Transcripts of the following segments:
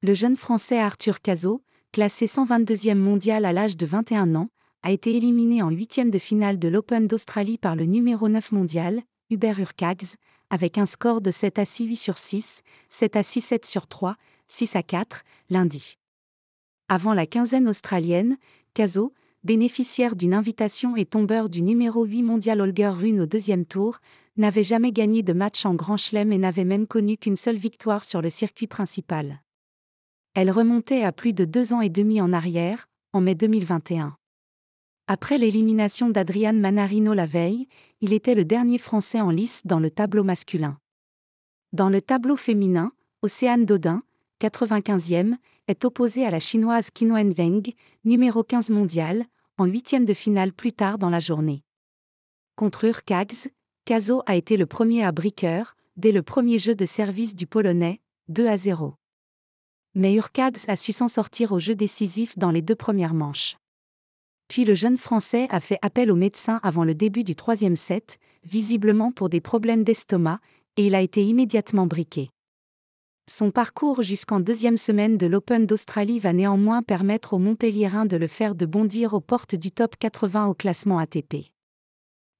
Le jeune Français Arthur Cazot, classé 122e mondial à l'âge de 21 ans, a été éliminé en huitième de finale de l'Open d'Australie par le numéro 9 mondial, Hubert Hurkacz, avec un score de 7 à 6 8 sur 6, 7 à 6 7 sur 3, 6 à 4, lundi. Avant la quinzaine australienne, Cazot, bénéficiaire d'une invitation et tombeur du numéro 8 mondial Holger Rune au deuxième tour, n'avait jamais gagné de match en Grand Chelem et n'avait même connu qu'une seule victoire sur le circuit principal. Elle remontait à plus de deux ans et demi en arrière, en mai 2021. Après l'élimination d'Adrian Manarino la veille, il était le dernier Français en lice dans le tableau masculin. Dans le tableau féminin, Océane Dodin, 95e, est opposée à la chinoise Qinwen Veng, numéro 15 mondial, en huitième de finale plus tard dans la journée. Contre Urkags, Kazo a été le premier à briqueur, dès le premier jeu de service du Polonais, 2 à 0 mais a su s'en sortir au jeu décisif dans les deux premières manches. Puis le jeune Français a fait appel au médecin avant le début du troisième set, visiblement pour des problèmes d'estomac, et il a été immédiatement briqué. Son parcours jusqu'en deuxième semaine de l'Open d'Australie va néanmoins permettre au Montpellierin de le faire de bondir aux portes du top 80 au classement ATP.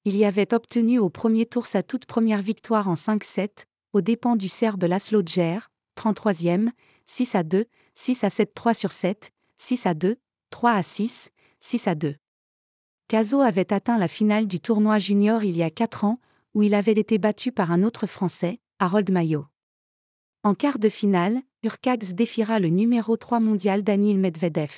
Il y avait obtenu au premier tour sa toute première victoire en 5-7, aux dépens du Serbe Laszlo Djer, 33e, 6 à 2, 6 à 7, 3 sur 7, 6 à 2, 3 à 6, 6 à 2. Caso avait atteint la finale du tournoi junior il y a 4 ans, où il avait été battu par un autre Français, Harold Maillot. En quart de finale, Urcax défiera le numéro 3 mondial Daniel Medvedev.